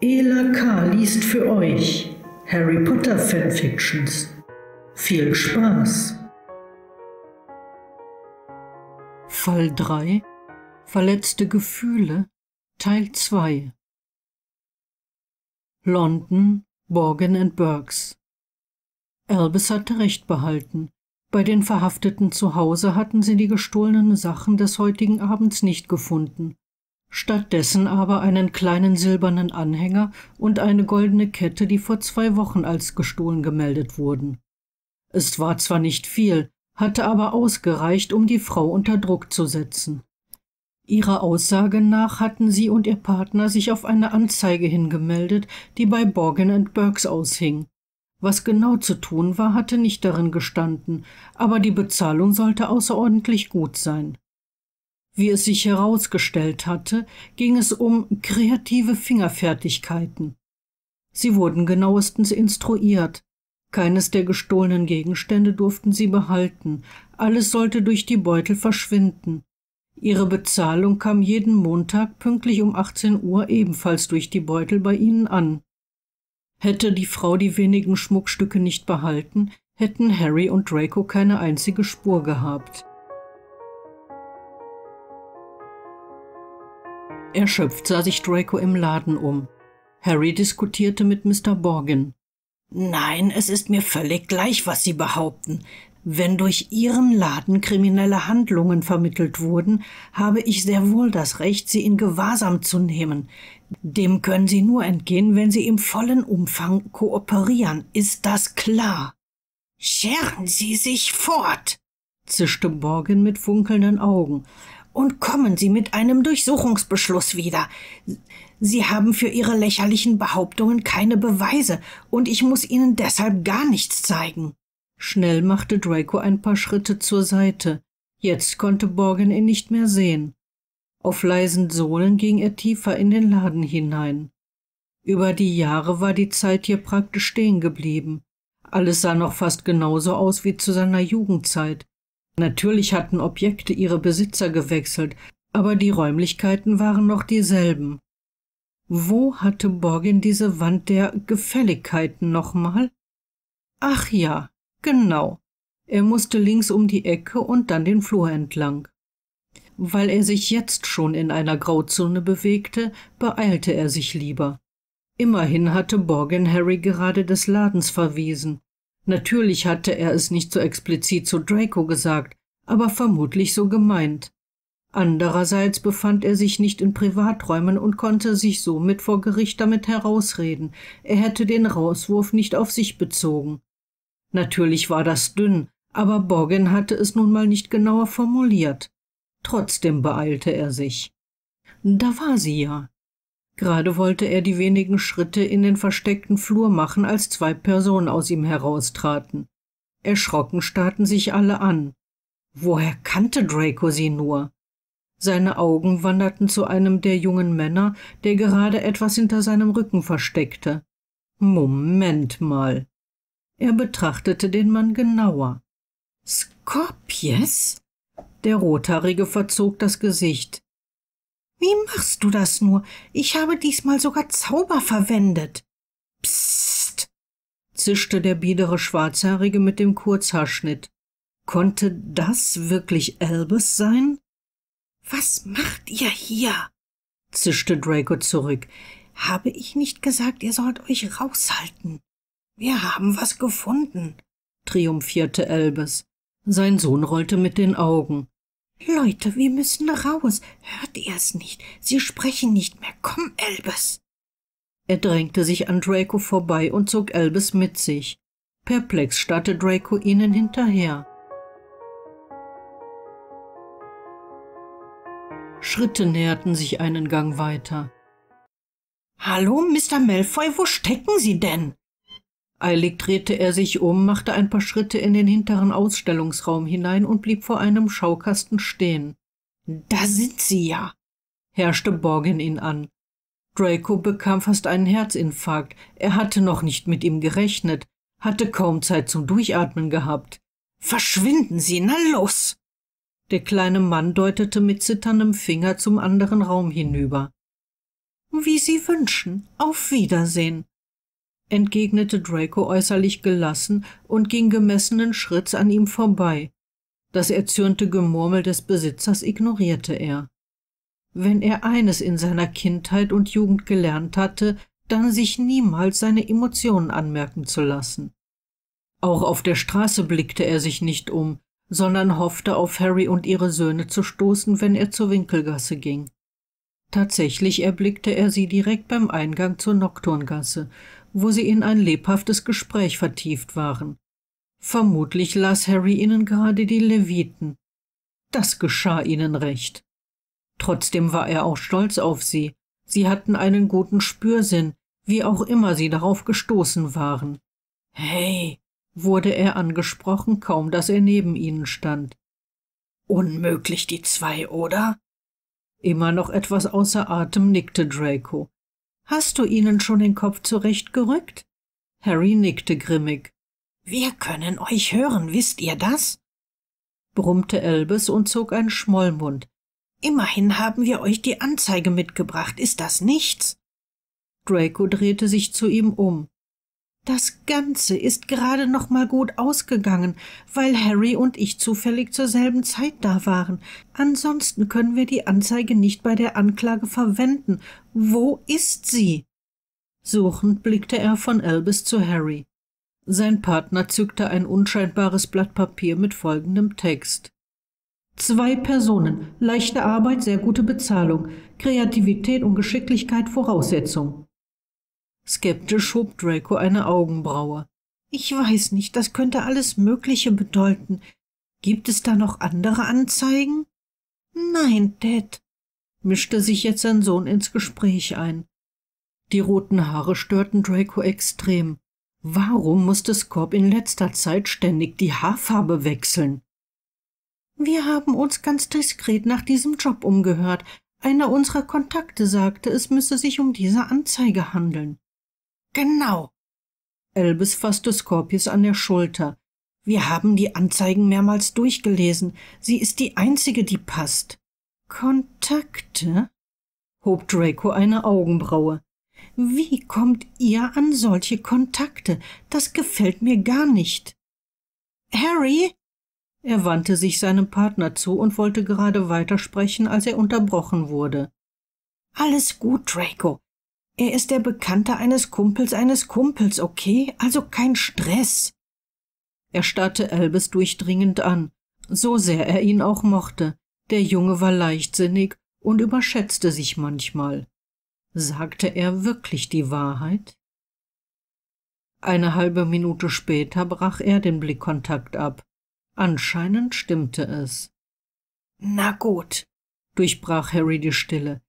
Ela K. liest für euch Harry Potter Fanfictions. Viel Spaß! Fall 3 Verletzte Gefühle Teil 2 London, Borgen and Burks. Albus hatte recht behalten. Bei den Verhafteten zu Hause hatten sie die gestohlenen Sachen des heutigen Abends nicht gefunden stattdessen aber einen kleinen silbernen Anhänger und eine goldene Kette, die vor zwei Wochen als gestohlen gemeldet wurden. Es war zwar nicht viel, hatte aber ausgereicht, um die Frau unter Druck zu setzen. Ihrer Aussage nach hatten sie und ihr Partner sich auf eine Anzeige hingemeldet, die bei Borgen Burks aushing. Was genau zu tun war, hatte nicht darin gestanden, aber die Bezahlung sollte außerordentlich gut sein. Wie es sich herausgestellt hatte, ging es um kreative Fingerfertigkeiten. Sie wurden genauestens instruiert. Keines der gestohlenen Gegenstände durften sie behalten, alles sollte durch die Beutel verschwinden. Ihre Bezahlung kam jeden Montag pünktlich um 18 Uhr ebenfalls durch die Beutel bei ihnen an. Hätte die Frau die wenigen Schmuckstücke nicht behalten, hätten Harry und Draco keine einzige Spur gehabt. Erschöpft sah sich Draco im Laden um. Harry diskutierte mit Mr. Borgin. Nein, es ist mir völlig gleich, was Sie behaupten. Wenn durch Ihren Laden kriminelle Handlungen vermittelt wurden, habe ich sehr wohl das Recht, sie in Gewahrsam zu nehmen. Dem können Sie nur entgehen, wenn Sie im vollen Umfang kooperieren. Ist das klar? Scheren Sie sich fort! zischte Borgin mit funkelnden Augen und kommen Sie mit einem Durchsuchungsbeschluss wieder. Sie haben für Ihre lächerlichen Behauptungen keine Beweise, und ich muss Ihnen deshalb gar nichts zeigen. Schnell machte Draco ein paar Schritte zur Seite. Jetzt konnte Borgen ihn nicht mehr sehen. Auf leisen Sohlen ging er tiefer in den Laden hinein. Über die Jahre war die Zeit hier praktisch stehen geblieben. Alles sah noch fast genauso aus wie zu seiner Jugendzeit. Natürlich hatten Objekte ihre Besitzer gewechselt, aber die Räumlichkeiten waren noch dieselben. Wo hatte Borgin diese Wand der Gefälligkeiten nochmal? Ach ja, genau. Er musste links um die Ecke und dann den Flur entlang. Weil er sich jetzt schon in einer Grauzone bewegte, beeilte er sich lieber. Immerhin hatte Borgin Harry gerade des Ladens verwiesen. Natürlich hatte er es nicht so explizit zu Draco gesagt, aber vermutlich so gemeint. Andererseits befand er sich nicht in Privaträumen und konnte sich somit vor Gericht damit herausreden, er hätte den Rauswurf nicht auf sich bezogen. Natürlich war das dünn, aber Borgen hatte es nun mal nicht genauer formuliert. Trotzdem beeilte er sich. Da war sie ja, Gerade wollte er die wenigen Schritte in den versteckten Flur machen, als zwei Personen aus ihm heraustraten. Erschrocken starrten sich alle an. Woher kannte Draco sie nur? Seine Augen wanderten zu einem der jungen Männer, der gerade etwas hinter seinem Rücken versteckte. Moment mal. Er betrachtete den Mann genauer. Scorpius? Der Rothaarige verzog das Gesicht. Wie machst du das nur? Ich habe diesmal sogar Zauber verwendet. Psst, zischte der biedere Schwarzhaarige mit dem Kurzhaarschnitt. Konnte das wirklich Albus sein? Was macht ihr hier? zischte Draco zurück. Habe ich nicht gesagt, ihr sollt euch raushalten? Wir haben was gefunden, triumphierte Elbes. Sein Sohn rollte mit den Augen. Leute, wir müssen raus. Hört ihr's nicht? Sie sprechen nicht mehr. Komm, Elbes! Er drängte sich an Draco vorbei und zog Elbes mit sich. Perplex starrte Draco ihnen hinterher. Schritte näherten sich einen Gang weiter. Hallo, Mr. Malfoy, wo stecken Sie denn? Eilig drehte er sich um, machte ein paar Schritte in den hinteren Ausstellungsraum hinein und blieb vor einem Schaukasten stehen. Da sind sie ja, herrschte Borgin ihn an. Draco bekam fast einen Herzinfarkt. Er hatte noch nicht mit ihm gerechnet, hatte kaum Zeit zum Durchatmen gehabt. Verschwinden Sie, na los! Der kleine Mann deutete mit zitterndem Finger zum anderen Raum hinüber. Wie Sie wünschen. Auf Wiedersehen entgegnete Draco äußerlich gelassen und ging gemessenen Schritts an ihm vorbei. Das erzürnte Gemurmel des Besitzers ignorierte er. Wenn er eines in seiner Kindheit und Jugend gelernt hatte, dann sich niemals seine Emotionen anmerken zu lassen. Auch auf der Straße blickte er sich nicht um, sondern hoffte auf Harry und ihre Söhne zu stoßen, wenn er zur Winkelgasse ging. Tatsächlich erblickte er sie direkt beim Eingang zur Nocturngasse, wo sie in ein lebhaftes Gespräch vertieft waren. Vermutlich las Harry ihnen gerade die Leviten. Das geschah ihnen recht. Trotzdem war er auch stolz auf sie. Sie hatten einen guten Spürsinn, wie auch immer sie darauf gestoßen waren. Hey, wurde er angesprochen, kaum dass er neben ihnen stand. Unmöglich die zwei, oder? Immer noch etwas außer Atem nickte Draco. Hast du ihnen schon den Kopf zurechtgerückt? Harry nickte grimmig. Wir können euch hören, wisst ihr das? brummte Elbes und zog einen Schmollmund. Immerhin haben wir euch die Anzeige mitgebracht, ist das nichts? Draco drehte sich zu ihm um. Das Ganze ist gerade noch mal gut ausgegangen, weil Harry und ich zufällig zur selben Zeit da waren. Ansonsten können wir die Anzeige nicht bei der Anklage verwenden. Wo ist sie? Suchend blickte er von Elvis zu Harry. Sein Partner zückte ein unscheinbares Blatt Papier mit folgendem Text. Zwei Personen, leichte Arbeit, sehr gute Bezahlung, Kreativität und Geschicklichkeit Voraussetzung. Skeptisch hob Draco eine Augenbraue. Ich weiß nicht, das könnte alles Mögliche bedeuten. Gibt es da noch andere Anzeigen? Nein, Dad, mischte sich jetzt sein Sohn ins Gespräch ein. Die roten Haare störten Draco extrem. Warum musste Scorp in letzter Zeit ständig die Haarfarbe wechseln? Wir haben uns ganz diskret nach diesem Job umgehört. Einer unserer Kontakte sagte, es müsse sich um diese Anzeige handeln. Genau. Elbes fasste Scorpius an der Schulter. Wir haben die Anzeigen mehrmals durchgelesen. Sie ist die einzige, die passt. Kontakte? hob Draco eine Augenbraue. Wie kommt ihr an solche Kontakte? Das gefällt mir gar nicht. Harry? Er wandte sich seinem Partner zu und wollte gerade weitersprechen, als er unterbrochen wurde. Alles gut, Draco. Er ist der Bekannte eines Kumpels eines Kumpels, okay? Also kein Stress. Er starrte Elbes durchdringend an, so sehr er ihn auch mochte. Der Junge war leichtsinnig und überschätzte sich manchmal. Sagte er wirklich die Wahrheit? Eine halbe Minute später brach er den Blickkontakt ab. Anscheinend stimmte es. Na gut, durchbrach Harry die Stille.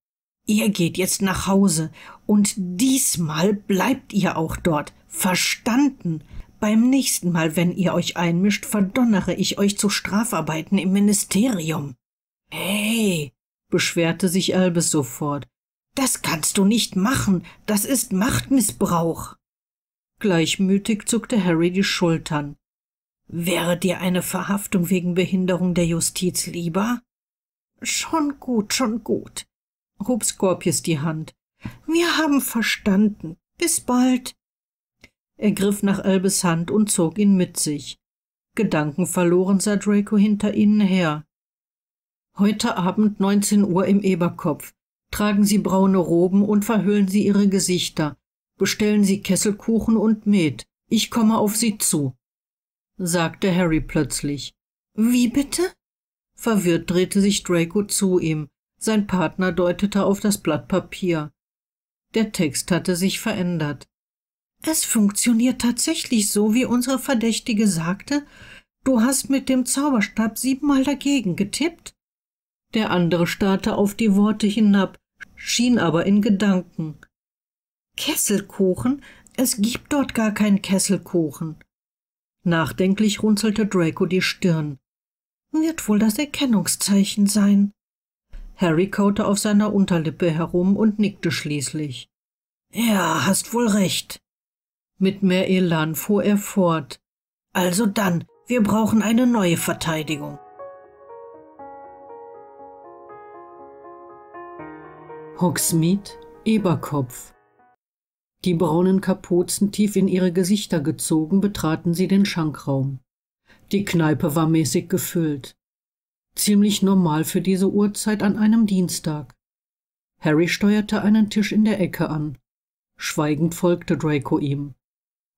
Ihr geht jetzt nach Hause und diesmal bleibt ihr auch dort. Verstanden? Beim nächsten Mal, wenn ihr euch einmischt, verdonnere ich euch zu Strafarbeiten im Ministerium. Hey, beschwerte sich Albes sofort. Das kannst du nicht machen. Das ist Machtmissbrauch. Gleichmütig zuckte Harry die Schultern. Wäre dir eine Verhaftung wegen Behinderung der Justiz lieber? Schon gut, schon gut, hob Scorpius die Hand. Wir haben verstanden. Bis bald. Er griff nach Albes Hand und zog ihn mit sich. Gedankenverloren sah Draco hinter ihnen her. Heute Abend 19 Uhr im Eberkopf. Tragen Sie braune Roben und verhüllen Sie Ihre Gesichter. Bestellen Sie Kesselkuchen und Met. Ich komme auf Sie zu, sagte Harry plötzlich. Wie bitte? Verwirrt drehte sich Draco zu ihm. Sein Partner deutete auf das Blatt Papier. Der Text hatte sich verändert. Es funktioniert tatsächlich so, wie unsere Verdächtige sagte. Du hast mit dem Zauberstab siebenmal dagegen getippt? Der andere starrte auf die Worte hinab, schien aber in Gedanken. Kesselkuchen? Es gibt dort gar keinen Kesselkuchen. Nachdenklich runzelte Draco die Stirn. Wird wohl das Erkennungszeichen sein. Harry kaute auf seiner Unterlippe herum und nickte schließlich. Ja, hast wohl recht. Mit mehr Elan fuhr er fort. Also dann, wir brauchen eine neue Verteidigung. Hogsmeade, Eberkopf. Die braunen Kapuzen tief in ihre Gesichter gezogen, betraten sie den Schankraum. Die Kneipe war mäßig gefüllt. Ziemlich normal für diese Uhrzeit an einem Dienstag. Harry steuerte einen Tisch in der Ecke an. Schweigend folgte Draco ihm.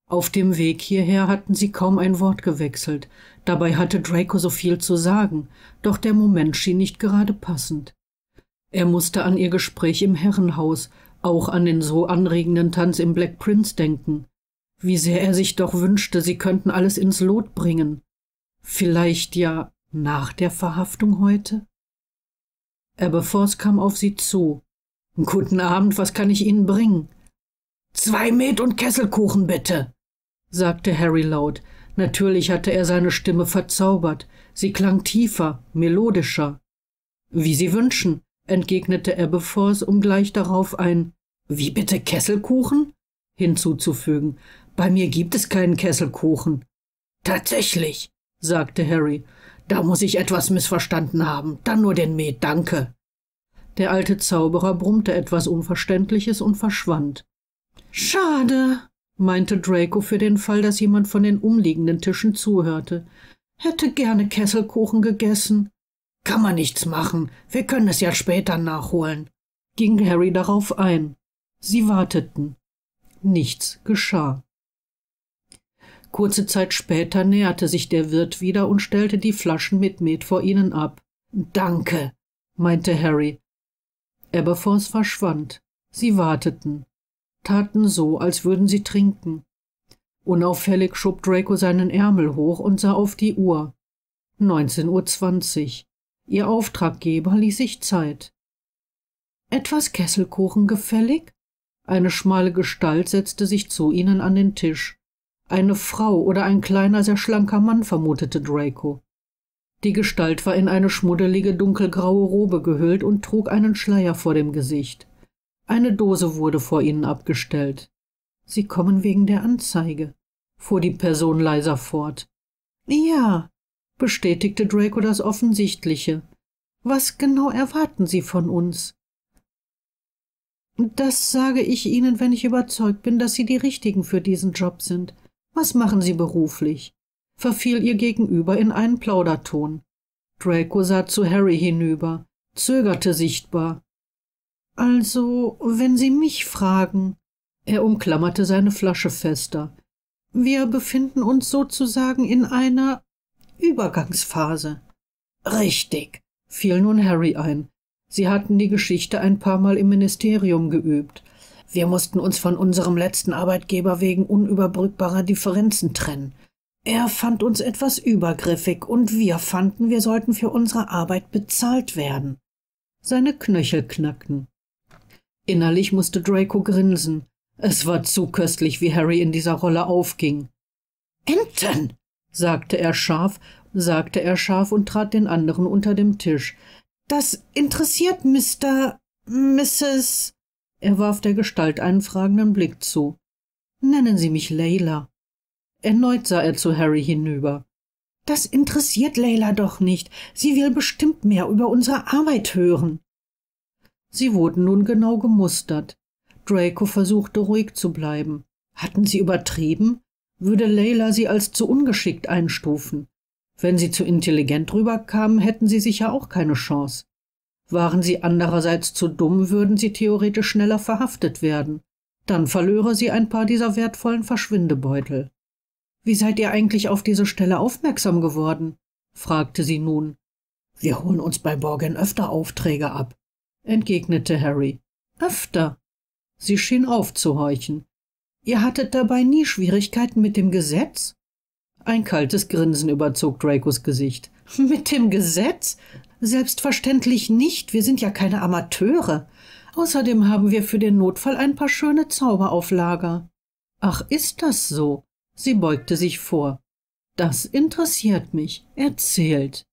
Auf dem Weg hierher hatten sie kaum ein Wort gewechselt. Dabei hatte Draco so viel zu sagen, doch der Moment schien nicht gerade passend. Er musste an ihr Gespräch im Herrenhaus, auch an den so anregenden Tanz im Black Prince denken. Wie sehr er sich doch wünschte, sie könnten alles ins Lot bringen. Vielleicht ja nach der Verhaftung heute? Aberforce kam auf sie zu. Guten Abend, was kann ich Ihnen bringen? Zwei Met und Kesselkuchen bitte, sagte Harry laut. Natürlich hatte er seine Stimme verzaubert. Sie klang tiefer, melodischer. Wie Sie wünschen, entgegnete Aberforce, um gleich darauf ein Wie bitte Kesselkuchen? hinzuzufügen. Bei mir gibt es keinen Kesselkuchen. Tatsächlich, sagte Harry. Da muss ich etwas missverstanden haben. Dann nur den Met, danke. Der alte Zauberer brummte etwas Unverständliches und verschwand. Schade, meinte Draco für den Fall, dass jemand von den umliegenden Tischen zuhörte. Hätte gerne Kesselkuchen gegessen. Kann man nichts machen. Wir können es ja später nachholen, ging Harry darauf ein. Sie warteten. Nichts geschah. Kurze Zeit später näherte sich der Wirt wieder und stellte die Flaschen mit Met vor ihnen ab. Danke, meinte Harry. Aberforth verschwand. Sie warteten, taten so, als würden sie trinken. Unauffällig schob Draco seinen Ärmel hoch und sah auf die Uhr. 19.20 Uhr. Ihr Auftraggeber ließ sich Zeit. Etwas Kesselkuchen gefällig? Eine schmale Gestalt setzte sich zu ihnen an den Tisch. Eine Frau oder ein kleiner, sehr schlanker Mann, vermutete Draco. Die Gestalt war in eine schmuddelige, dunkelgraue Robe gehüllt und trug einen Schleier vor dem Gesicht. Eine Dose wurde vor ihnen abgestellt. Sie kommen wegen der Anzeige, fuhr die Person leiser fort. Ja, bestätigte Draco das Offensichtliche. Was genau erwarten Sie von uns? Das sage ich Ihnen, wenn ich überzeugt bin, dass Sie die Richtigen für diesen Job sind. Was machen Sie beruflich? verfiel ihr gegenüber in einen Plauderton. Draco sah zu Harry hinüber, zögerte sichtbar. Also, wenn Sie mich fragen. Er umklammerte seine Flasche fester. Wir befinden uns sozusagen in einer Übergangsphase. Richtig, fiel nun Harry ein. Sie hatten die Geschichte ein paar Mal im Ministerium geübt. Wir mussten uns von unserem letzten Arbeitgeber wegen unüberbrückbarer Differenzen trennen. Er fand uns etwas übergriffig und wir fanden, wir sollten für unsere Arbeit bezahlt werden. Seine Knöchel knackten. Innerlich musste Draco grinsen. Es war zu köstlich, wie Harry in dieser Rolle aufging. Enten! sagte er scharf, sagte er scharf und trat den anderen unter dem Tisch. Das interessiert Mr. Mrs. Er warf der Gestalt einen fragenden Blick zu. Nennen Sie mich Leila. Erneut sah er zu Harry hinüber. Das interessiert Leila doch nicht. Sie will bestimmt mehr über unsere Arbeit hören. Sie wurden nun genau gemustert. Draco versuchte ruhig zu bleiben. Hatten sie übertrieben? Würde Leila sie als zu ungeschickt einstufen? Wenn sie zu intelligent rüberkamen, hätten sie sicher auch keine Chance. Waren sie andererseits zu dumm, würden sie theoretisch schneller verhaftet werden. Dann verlöre sie ein paar dieser wertvollen Verschwindebeutel. Wie seid ihr eigentlich auf diese Stelle aufmerksam geworden? fragte sie nun. Wir holen uns bei Borgen öfter Aufträge ab, entgegnete Harry. Öfter? Sie schien aufzuhorchen. Ihr hattet dabei nie Schwierigkeiten mit dem Gesetz? Ein kaltes Grinsen überzog Dracos Gesicht. Mit dem Gesetz? Selbstverständlich nicht, wir sind ja keine Amateure. Außerdem haben wir für den Notfall ein paar schöne Zauber auf Lager. Ach, ist das so? Sie beugte sich vor. Das interessiert mich. Erzählt.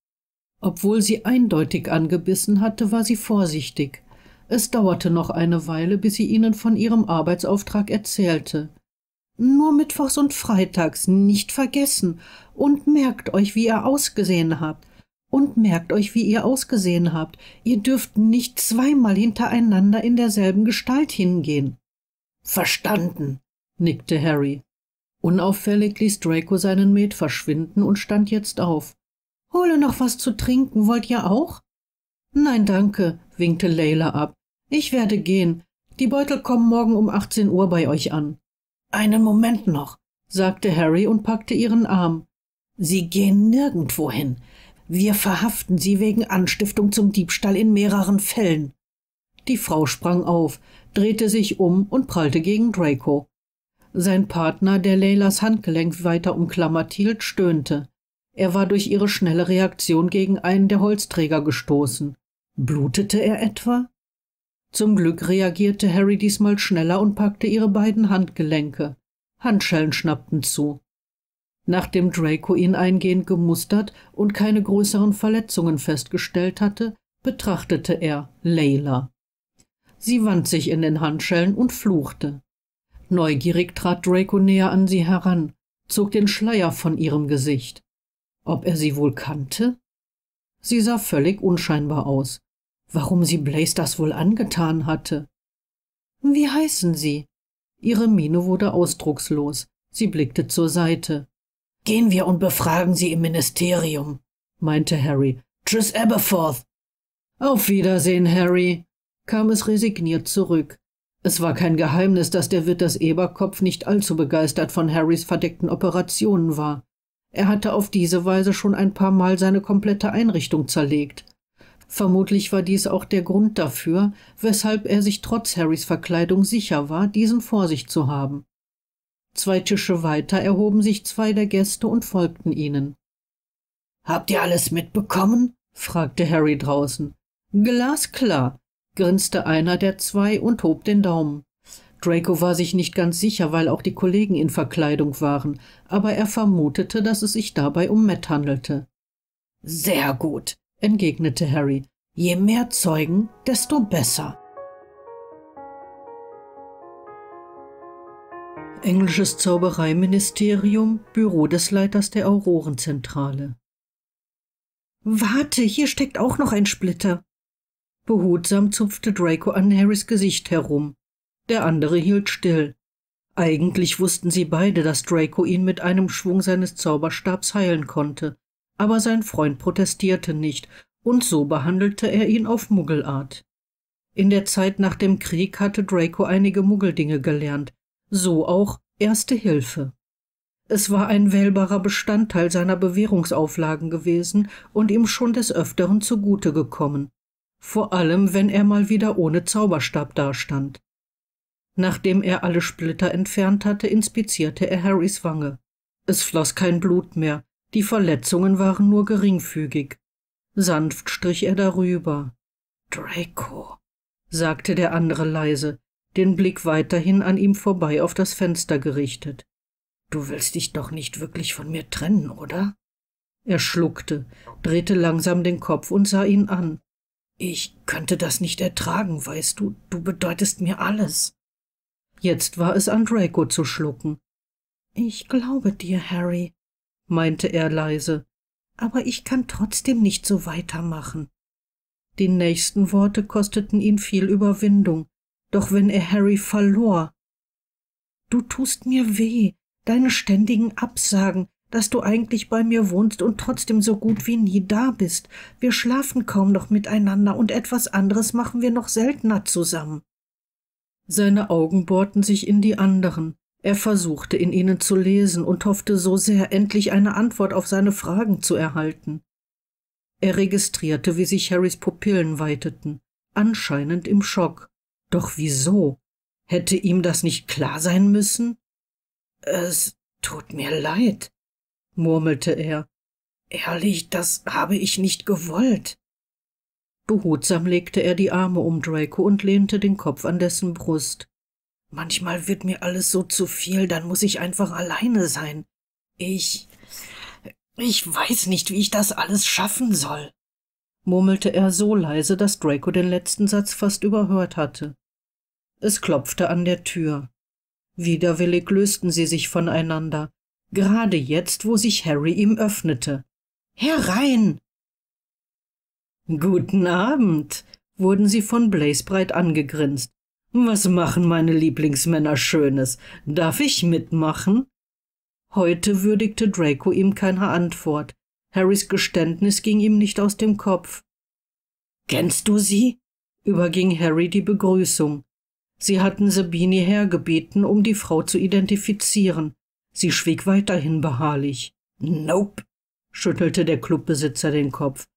Obwohl sie eindeutig angebissen hatte, war sie vorsichtig. Es dauerte noch eine Weile, bis sie ihnen von ihrem Arbeitsauftrag erzählte. Nur mittwochs und freitags, nicht vergessen, und merkt euch, wie ihr ausgesehen habt. Und merkt euch, wie ihr ausgesehen habt. Ihr dürft nicht zweimal hintereinander in derselben Gestalt hingehen. Verstanden, nickte Harry. Unauffällig ließ Draco seinen Met verschwinden und stand jetzt auf. Hole noch was zu trinken, wollt ihr auch? Nein, danke, winkte Layla ab. Ich werde gehen. Die Beutel kommen morgen um 18 Uhr bei euch an. Einen Moment noch, sagte Harry und packte ihren Arm. Sie gehen nirgendwo hin. Wir verhaften Sie wegen Anstiftung zum Diebstahl in mehreren Fällen. Die Frau sprang auf, drehte sich um und prallte gegen Draco. Sein Partner, der Leylas Handgelenk weiter umklammert hielt, stöhnte. Er war durch ihre schnelle Reaktion gegen einen der Holzträger gestoßen. Blutete er etwa? Zum Glück reagierte Harry diesmal schneller und packte ihre beiden Handgelenke. Handschellen schnappten zu. Nachdem Draco ihn eingehend gemustert und keine größeren Verletzungen festgestellt hatte, betrachtete er Leila. Sie wand sich in den Handschellen und fluchte. Neugierig trat Draco näher an sie heran, zog den Schleier von ihrem Gesicht. Ob er sie wohl kannte? Sie sah völlig unscheinbar aus. Warum sie Blaze das wohl angetan hatte? Wie heißen Sie? Ihre Miene wurde ausdruckslos. Sie blickte zur Seite. Gehen wir und befragen sie im Ministerium, meinte Harry. Tschüss, Aberforth. Auf Wiedersehen, Harry, kam es resigniert zurück. Es war kein Geheimnis, dass der Wirt Witters Eberkopf nicht allzu begeistert von Harrys verdeckten Operationen war. Er hatte auf diese Weise schon ein paar Mal seine komplette Einrichtung zerlegt. Vermutlich war dies auch der Grund dafür, weshalb er sich trotz Harrys Verkleidung sicher war, diesen vor sich zu haben. Zwei Tische weiter erhoben sich zwei der Gäste und folgten ihnen. Habt ihr alles mitbekommen? fragte Harry draußen. Glasklar, grinste einer der zwei und hob den Daumen. Draco war sich nicht ganz sicher, weil auch die Kollegen in Verkleidung waren, aber er vermutete, dass es sich dabei um Matt handelte. Sehr gut, entgegnete Harry. Je mehr Zeugen, desto besser. Englisches Zaubereiministerium, Büro des Leiters der Aurorenzentrale. Warte, hier steckt auch noch ein Splitter. Behutsam zupfte Draco an Harrys Gesicht herum. Der andere hielt still. Eigentlich wussten sie beide, dass Draco ihn mit einem Schwung seines Zauberstabs heilen konnte, aber sein Freund protestierte nicht, und so behandelte er ihn auf Muggelart. In der Zeit nach dem Krieg hatte Draco einige Muggeldinge gelernt, so auch Erste Hilfe. Es war ein wählbarer Bestandteil seiner Bewährungsauflagen gewesen und ihm schon des Öfteren zugute gekommen, vor allem wenn er mal wieder ohne Zauberstab dastand. Nachdem er alle Splitter entfernt hatte, inspizierte er Harrys Wange. Es floss kein Blut mehr, die Verletzungen waren nur geringfügig. Sanft strich er darüber. Draco, sagte der andere leise, den Blick weiterhin an ihm vorbei auf das Fenster gerichtet. Du willst dich doch nicht wirklich von mir trennen, oder? Er schluckte, drehte langsam den Kopf und sah ihn an. Ich könnte das nicht ertragen, weißt du, du bedeutest mir alles. Jetzt war es an Draco zu schlucken. Ich glaube dir, Harry, meinte er leise, aber ich kann trotzdem nicht so weitermachen. Die nächsten Worte kosteten ihn viel Überwindung, doch wenn er Harry verlor. Du tust mir weh, deine ständigen Absagen, dass du eigentlich bei mir wohnst und trotzdem so gut wie nie da bist. Wir schlafen kaum noch miteinander und etwas anderes machen wir noch seltener zusammen. Seine Augen bohrten sich in die anderen. Er versuchte, in ihnen zu lesen und hoffte so sehr, endlich eine Antwort auf seine Fragen zu erhalten. Er registrierte, wie sich Harrys Pupillen weiteten, anscheinend im Schock. Doch wieso? Hätte ihm das nicht klar sein müssen? Es tut mir leid, murmelte er. Ehrlich, das habe ich nicht gewollt. Behutsam legte er die Arme um Draco und lehnte den Kopf an dessen Brust. Manchmal wird mir alles so zu viel, dann muss ich einfach alleine sein. Ich. Ich weiß nicht, wie ich das alles schaffen soll murmelte er so leise, dass Draco den letzten Satz fast überhört hatte. Es klopfte an der Tür. Widerwillig lösten sie sich voneinander, gerade jetzt, wo sich Harry ihm öffnete. Herein! Guten Abend, wurden sie von Blazebreit angegrinst. Was machen meine Lieblingsmänner Schönes? Darf ich mitmachen? Heute würdigte Draco ihm keine Antwort, Harrys Geständnis ging ihm nicht aus dem Kopf. Kennst du sie? überging Harry die Begrüßung. Sie hatten Sabine hergebeten, um die Frau zu identifizieren. Sie schwieg weiterhin beharrlich. Nope, schüttelte der Clubbesitzer den Kopf.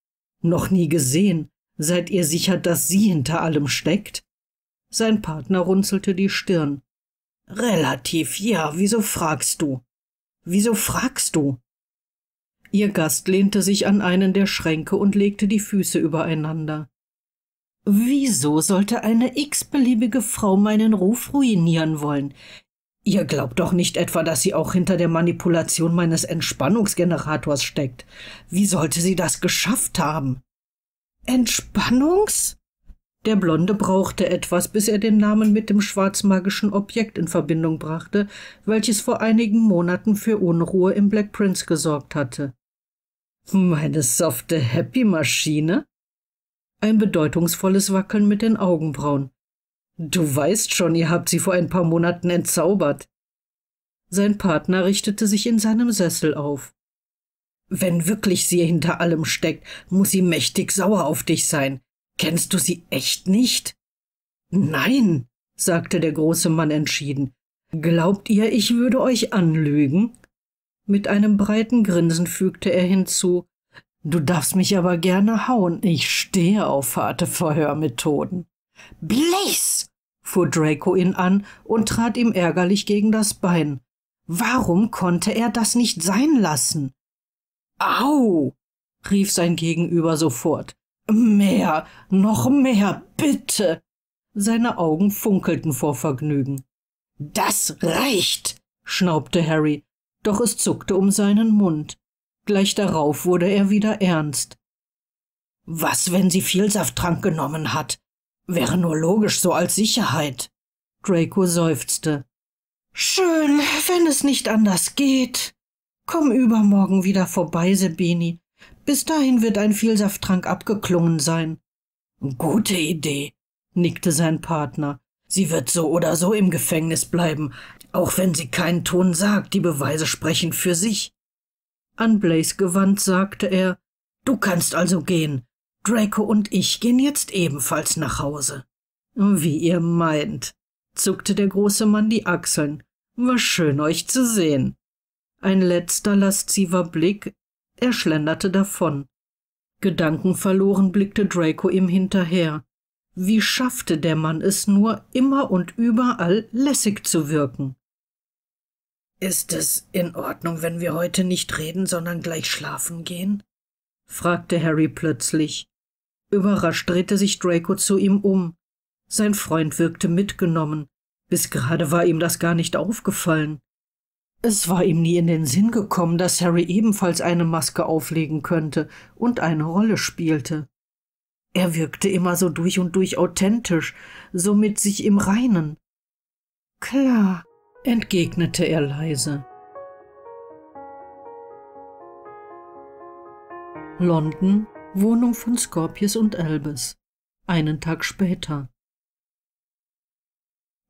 Noch nie gesehen. Seid ihr sicher, dass sie hinter allem steckt? Sein Partner runzelte die Stirn. Relativ, ja, wieso fragst du? Wieso fragst du? Ihr Gast lehnte sich an einen der Schränke und legte die Füße übereinander. Wieso sollte eine x-beliebige Frau meinen Ruf ruinieren wollen? Ihr glaubt doch nicht etwa, dass sie auch hinter der Manipulation meines Entspannungsgenerators steckt. Wie sollte sie das geschafft haben? Entspannungs? Der Blonde brauchte etwas, bis er den Namen mit dem schwarzmagischen Objekt in Verbindung brachte, welches vor einigen Monaten für Unruhe im Black Prince gesorgt hatte. Meine softe Happy-Maschine? Ein bedeutungsvolles Wackeln mit den Augenbrauen. Du weißt schon, ihr habt sie vor ein paar Monaten entzaubert. Sein Partner richtete sich in seinem Sessel auf. Wenn wirklich sie hinter allem steckt, muss sie mächtig sauer auf dich sein. Kennst du sie echt nicht? Nein, sagte der große Mann entschieden. Glaubt ihr, ich würde euch anlügen? Mit einem breiten Grinsen fügte er hinzu, Du darfst mich aber gerne hauen, ich stehe auf harte Verhörmethoden. Blaze! fuhr Draco ihn an und trat ihm ärgerlich gegen das Bein. Warum konnte er das nicht sein lassen? Au! rief sein Gegenüber sofort. Mehr, noch mehr, bitte! Seine Augen funkelten vor Vergnügen. Das reicht! schnaubte Harry doch es zuckte um seinen Mund. Gleich darauf wurde er wieder ernst. Was, wenn sie viel Safttrank genommen hat? Wäre nur logisch so als Sicherheit. Draco seufzte. Schön, wenn es nicht anders geht. Komm übermorgen wieder vorbei, Sebeni. Bis dahin wird ein Vielsafttrank abgeklungen sein. Gute Idee, nickte sein Partner. Sie wird so oder so im Gefängnis bleiben, auch wenn sie keinen Ton sagt, die Beweise sprechen für sich. An Blaze gewandt sagte er, Du kannst also gehen. Draco und ich gehen jetzt ebenfalls nach Hause. Wie ihr meint, zuckte der große Mann die Achseln. War schön, euch zu sehen. Ein letzter lasziver Blick, er schlenderte davon. Gedankenverloren blickte Draco ihm hinterher. Wie schaffte der Mann es nur, immer und überall lässig zu wirken? Ist es in Ordnung, wenn wir heute nicht reden, sondern gleich schlafen gehen? fragte Harry plötzlich. Überrascht drehte sich Draco zu ihm um. Sein Freund wirkte mitgenommen. Bis gerade war ihm das gar nicht aufgefallen. Es war ihm nie in den Sinn gekommen, dass Harry ebenfalls eine Maske auflegen könnte und eine Rolle spielte. Er wirkte immer so durch und durch authentisch, somit sich im Reinen. Klar, entgegnete er leise. London, Wohnung von Scorpius und Albus. Einen Tag später.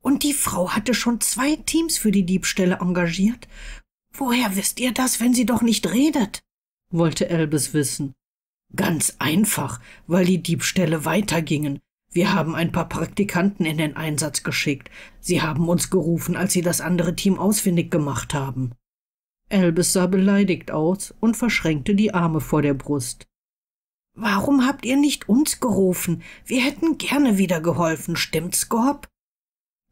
Und die Frau hatte schon zwei Teams für die Diebstähle engagiert. Woher wisst ihr das, wenn sie doch nicht redet? wollte Albus wissen. Ganz einfach, weil die Diebstähle weitergingen. Wir haben ein paar Praktikanten in den Einsatz geschickt. Sie haben uns gerufen, als sie das andere Team ausfindig gemacht haben. Elbes sah beleidigt aus und verschränkte die Arme vor der Brust. Warum habt ihr nicht uns gerufen? Wir hätten gerne wieder geholfen, stimmt's, Gorb?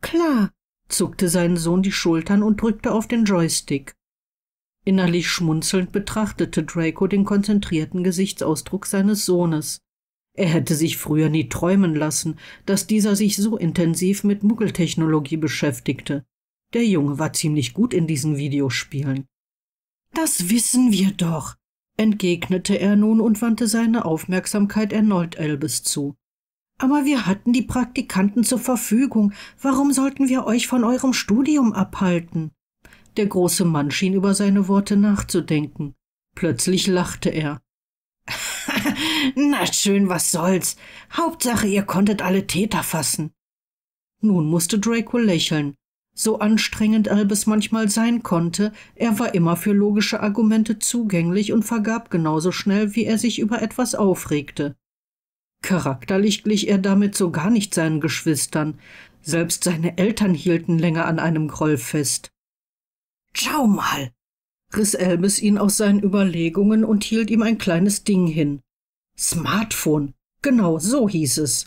Klar, zuckte sein Sohn die Schultern und drückte auf den Joystick. Innerlich schmunzelnd betrachtete Draco den konzentrierten Gesichtsausdruck seines Sohnes. Er hätte sich früher nie träumen lassen, dass dieser sich so intensiv mit Muggeltechnologie beschäftigte. Der Junge war ziemlich gut in diesen Videospielen. Das wissen wir doch, entgegnete er nun und wandte seine Aufmerksamkeit erneut Elbes zu. Aber wir hatten die Praktikanten zur Verfügung. Warum sollten wir euch von eurem Studium abhalten? Der große Mann schien über seine Worte nachzudenken. Plötzlich lachte er. Na schön, was soll's. Hauptsache, ihr konntet alle Täter fassen. Nun musste Draco lächeln. So anstrengend Albus manchmal sein konnte, er war immer für logische Argumente zugänglich und vergab genauso schnell, wie er sich über etwas aufregte. Charakterlich glich er damit so gar nicht seinen Geschwistern. Selbst seine Eltern hielten länger an einem Groll fest. Schau mal, riss Albus ihn aus seinen Überlegungen und hielt ihm ein kleines Ding hin. Smartphone. Genau so hieß es.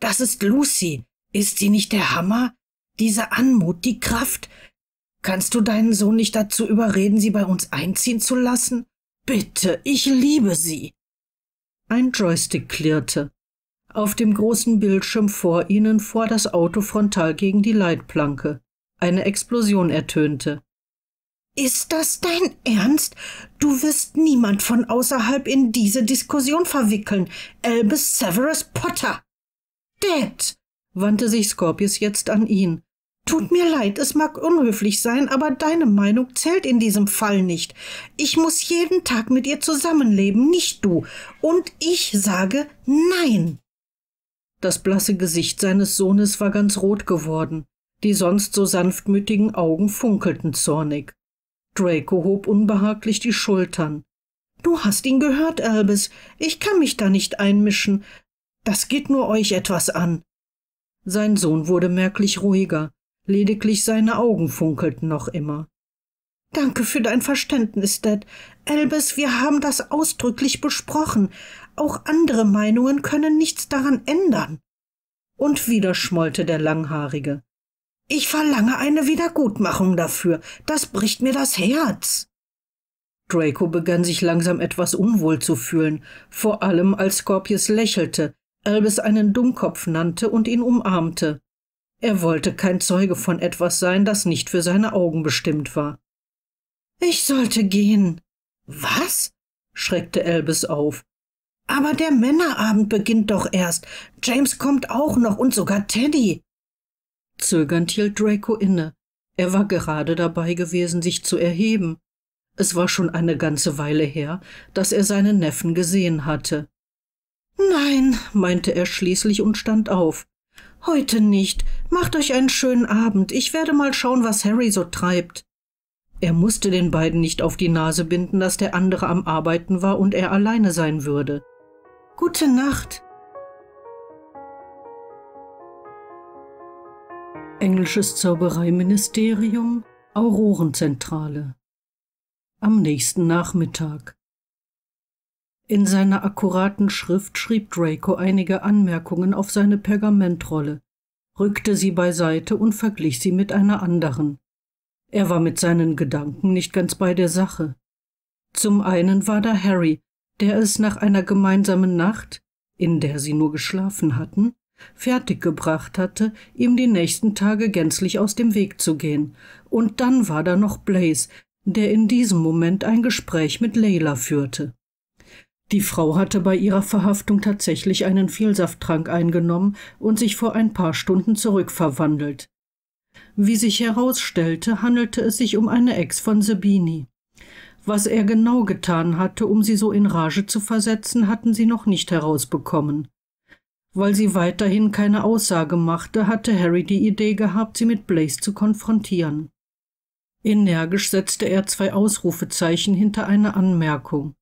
Das ist Lucy. Ist sie nicht der Hammer? Diese Anmut, die Kraft. Kannst du deinen Sohn nicht dazu überreden, sie bei uns einziehen zu lassen? Bitte, ich liebe sie. Ein Joystick klirrte. Auf dem großen Bildschirm vor ihnen fuhr das Auto frontal gegen die Leitplanke. Eine Explosion ertönte. Ist das dein Ernst? Du wirst niemand von außerhalb in diese Diskussion verwickeln. Albus Severus Potter. Dad, wandte sich Scorpius jetzt an ihn. Tut mir leid, es mag unhöflich sein, aber deine Meinung zählt in diesem Fall nicht. Ich muss jeden Tag mit ihr zusammenleben, nicht du. Und ich sage nein. Das blasse Gesicht seines Sohnes war ganz rot geworden. Die sonst so sanftmütigen Augen funkelten zornig. Draco hob unbehaglich die Schultern. Du hast ihn gehört, Albus. Ich kann mich da nicht einmischen. Das geht nur euch etwas an. Sein Sohn wurde merklich ruhiger. Lediglich seine Augen funkelten noch immer. Danke für dein Verständnis, Dad. Albus, wir haben das ausdrücklich besprochen. Auch andere Meinungen können nichts daran ändern. Und wieder schmollte der Langhaarige. Ich verlange eine Wiedergutmachung dafür. Das bricht mir das Herz. Draco begann sich langsam etwas unwohl zu fühlen, vor allem als Scorpius lächelte, Albus einen Dummkopf nannte und ihn umarmte. Er wollte kein Zeuge von etwas sein, das nicht für seine Augen bestimmt war. Ich sollte gehen. Was? schreckte Albus auf. Aber der Männerabend beginnt doch erst. James kommt auch noch und sogar Teddy. Zögernd hielt Draco inne. Er war gerade dabei gewesen, sich zu erheben. Es war schon eine ganze Weile her, dass er seinen Neffen gesehen hatte. Nein, meinte er schließlich und stand auf. Heute nicht. Macht euch einen schönen Abend. Ich werde mal schauen, was Harry so treibt. Er musste den beiden nicht auf die Nase binden, dass der andere am Arbeiten war und er alleine sein würde. Gute Nacht, Englisches Zaubereiministerium, Aurorenzentrale. Am nächsten Nachmittag. In seiner akkuraten Schrift schrieb Draco einige Anmerkungen auf seine Pergamentrolle, rückte sie beiseite und verglich sie mit einer anderen. Er war mit seinen Gedanken nicht ganz bei der Sache. Zum einen war da Harry, der es nach einer gemeinsamen Nacht, in der sie nur geschlafen hatten, fertiggebracht hatte, ihm die nächsten Tage gänzlich aus dem Weg zu gehen. Und dann war da noch Blaze, der in diesem Moment ein Gespräch mit Leila führte. Die Frau hatte bei ihrer Verhaftung tatsächlich einen Vielsafttrank eingenommen und sich vor ein paar Stunden zurückverwandelt. Wie sich herausstellte, handelte es sich um eine Ex von Sabini. Was er genau getan hatte, um sie so in Rage zu versetzen, hatten sie noch nicht herausbekommen. Weil sie weiterhin keine Aussage machte, hatte Harry die Idee gehabt, sie mit Blaze zu konfrontieren. Energisch setzte er zwei Ausrufezeichen hinter eine Anmerkung.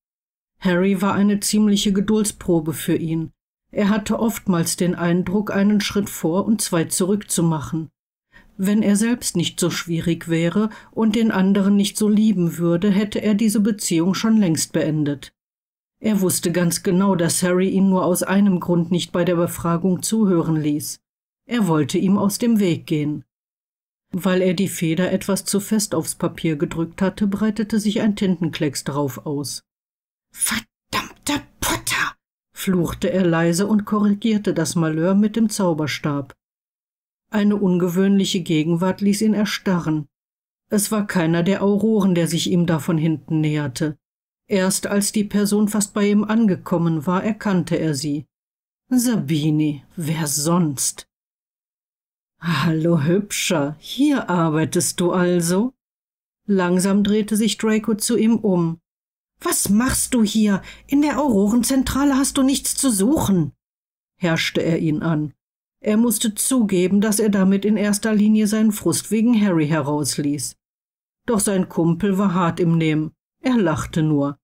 Harry war eine ziemliche Geduldsprobe für ihn. Er hatte oftmals den Eindruck, einen Schritt vor und zwei zurück zu machen. Wenn er selbst nicht so schwierig wäre und den anderen nicht so lieben würde, hätte er diese Beziehung schon längst beendet. Er wusste ganz genau, dass Harry ihn nur aus einem Grund nicht bei der Befragung zuhören ließ. Er wollte ihm aus dem Weg gehen. Weil er die Feder etwas zu fest aufs Papier gedrückt hatte, breitete sich ein Tintenklecks darauf aus. Verdammter Potter! fluchte er leise und korrigierte das Malheur mit dem Zauberstab. Eine ungewöhnliche Gegenwart ließ ihn erstarren. Es war keiner der Auroren, der sich ihm da von hinten näherte. Erst als die Person fast bei ihm angekommen war, erkannte er sie. Sabini, wer sonst? Hallo, Hübscher, hier arbeitest du also? Langsam drehte sich Draco zu ihm um. Was machst du hier? In der Aurorenzentrale hast du nichts zu suchen, herrschte er ihn an. Er musste zugeben, dass er damit in erster Linie seinen Frust wegen Harry herausließ. Doch sein Kumpel war hart im Nehmen. Er lachte nur.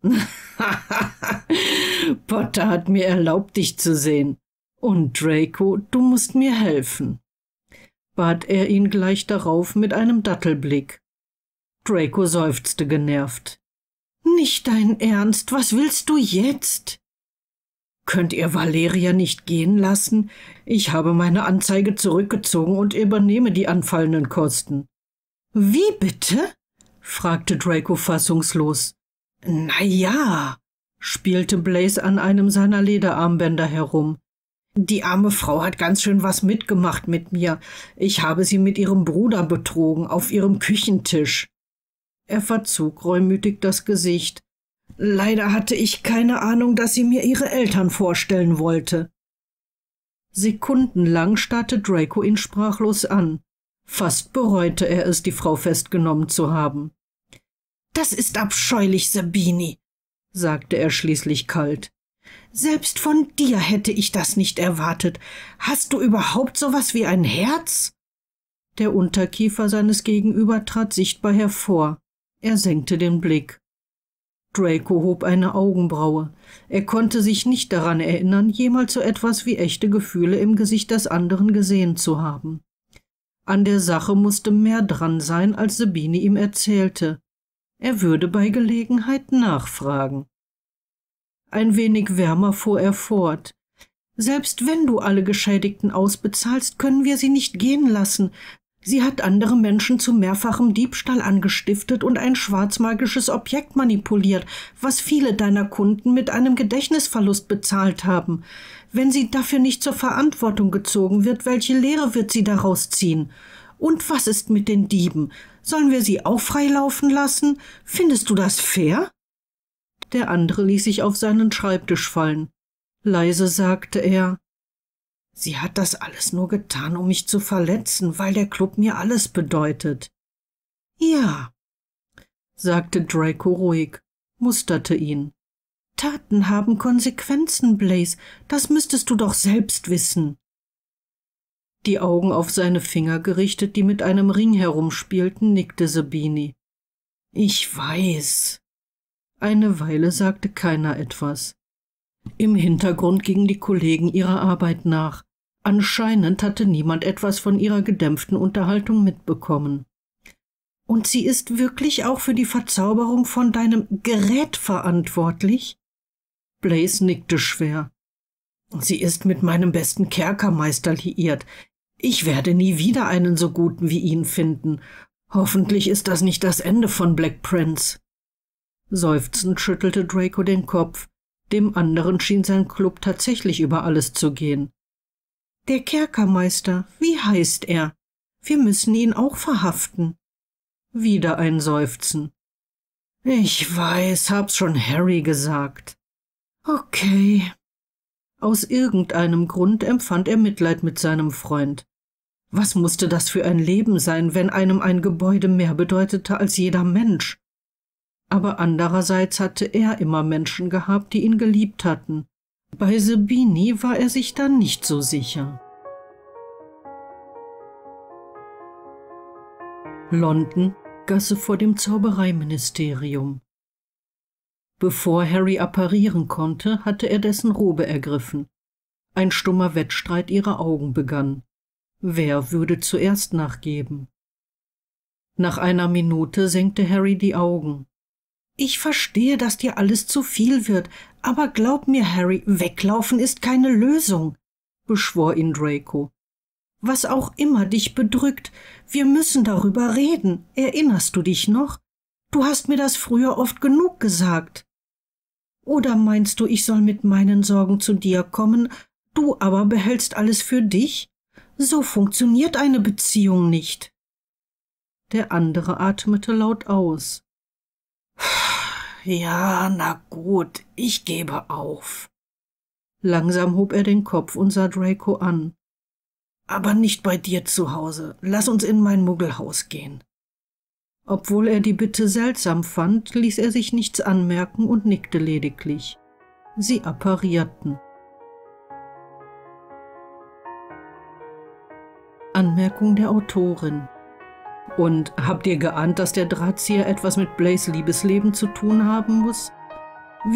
Potter hat mir erlaubt, dich zu sehen. Und Draco, du musst mir helfen, bat er ihn gleich darauf mit einem Dattelblick. Draco seufzte genervt. Nicht dein Ernst, was willst du jetzt? Könnt ihr Valeria nicht gehen lassen? Ich habe meine Anzeige zurückgezogen und übernehme die anfallenden Kosten. Wie bitte? fragte Draco fassungslos. Na ja, spielte Blaze an einem seiner Lederarmbänder herum. Die arme Frau hat ganz schön was mitgemacht mit mir. Ich habe sie mit ihrem Bruder betrogen, auf ihrem Küchentisch. Er verzog reumütig das Gesicht. Leider hatte ich keine Ahnung, dass sie mir ihre Eltern vorstellen wollte. Sekundenlang starrte Draco ihn sprachlos an. Fast bereute er es, die Frau festgenommen zu haben. Das ist abscheulich, Sabini, sagte er schließlich kalt. Selbst von dir hätte ich das nicht erwartet. Hast du überhaupt sowas wie ein Herz? Der Unterkiefer seines Gegenüber trat sichtbar hervor. Er senkte den Blick. Draco hob eine Augenbraue. Er konnte sich nicht daran erinnern, jemals so etwas wie echte Gefühle im Gesicht des anderen gesehen zu haben. An der Sache musste mehr dran sein, als Sabine ihm erzählte. Er würde bei Gelegenheit nachfragen. Ein wenig wärmer fuhr er fort. Selbst wenn du alle Geschädigten ausbezahlst, können wir sie nicht gehen lassen. Sie hat andere Menschen zu mehrfachem Diebstahl angestiftet und ein schwarzmagisches Objekt manipuliert, was viele deiner Kunden mit einem Gedächtnisverlust bezahlt haben. Wenn sie dafür nicht zur Verantwortung gezogen wird, welche Lehre wird sie daraus ziehen? Und was ist mit den Dieben? Sollen wir sie auch freilaufen lassen? Findest du das fair? Der andere ließ sich auf seinen Schreibtisch fallen. Leise sagte er Sie hat das alles nur getan, um mich zu verletzen, weil der Club mir alles bedeutet. Ja, sagte Draco ruhig, musterte ihn. Taten haben Konsequenzen, Blaze, das müsstest du doch selbst wissen. Die Augen auf seine Finger gerichtet, die mit einem Ring herumspielten, nickte Sabini. Ich weiß. Eine Weile sagte keiner etwas. Im Hintergrund gingen die Kollegen ihrer Arbeit nach. Anscheinend hatte niemand etwas von ihrer gedämpften Unterhaltung mitbekommen. Und sie ist wirklich auch für die Verzauberung von deinem Gerät verantwortlich? Blaze nickte schwer. Sie ist mit meinem besten Kerkermeister liiert. Ich werde nie wieder einen so guten wie ihn finden. Hoffentlich ist das nicht das Ende von Black Prince. Seufzend schüttelte Draco den Kopf. Dem anderen schien sein Club tatsächlich über alles zu gehen. Der Kerkermeister, wie heißt er? Wir müssen ihn auch verhaften. Wieder ein Seufzen. Ich weiß, hab's schon Harry gesagt. Okay. Aus irgendeinem Grund empfand er Mitleid mit seinem Freund. Was musste das für ein Leben sein, wenn einem ein Gebäude mehr bedeutete als jeder Mensch? aber andererseits hatte er immer Menschen gehabt, die ihn geliebt hatten. Bei Sabini war er sich dann nicht so sicher. London, Gasse vor dem Zaubereiministerium. Bevor Harry apparieren konnte, hatte er dessen Robe ergriffen. Ein stummer Wettstreit ihrer Augen begann. Wer würde zuerst nachgeben? Nach einer Minute senkte Harry die Augen. Ich verstehe, dass dir alles zu viel wird, aber glaub mir, Harry, weglaufen ist keine Lösung, beschwor ihn Draco. Was auch immer dich bedrückt, wir müssen darüber reden, erinnerst du dich noch? Du hast mir das früher oft genug gesagt. Oder meinst du, ich soll mit meinen Sorgen zu dir kommen, du aber behältst alles für dich? So funktioniert eine Beziehung nicht. Der andere atmete laut aus. Ja, na gut, ich gebe auf. Langsam hob er den Kopf und sah Draco an. Aber nicht bei dir zu Hause. Lass uns in mein Muggelhaus gehen. Obwohl er die Bitte seltsam fand, ließ er sich nichts anmerken und nickte lediglich. Sie apparierten. Anmerkung der Autorin und habt ihr geahnt, dass der Drahtzieher etwas mit Blaze Liebesleben zu tun haben muss?